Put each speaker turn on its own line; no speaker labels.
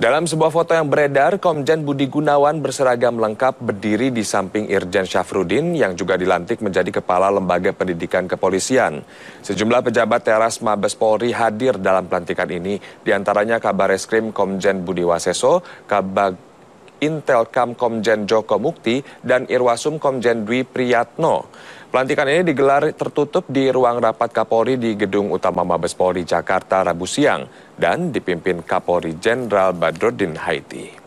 Dalam sebuah foto yang beredar, Komjen Budi Gunawan berseragam lengkap berdiri di samping Irjen Syafrudin yang juga dilantik menjadi Kepala Lembaga Pendidikan Kepolisian. Sejumlah pejabat teras Mabes Polri hadir dalam pelantikan ini, diantaranya Kabar Eskrim Komjen Budi Waseso, Kabag Intel Komjen Joko Mukti dan Irwasum Komjen Dwi Priyatno. Pelantikan ini digelar tertutup di ruang rapat Kapolri di Gedung Utama Mabes Polri Jakarta Rabu siang dan dipimpin Kapolri Jenderal Badrodin Haiti.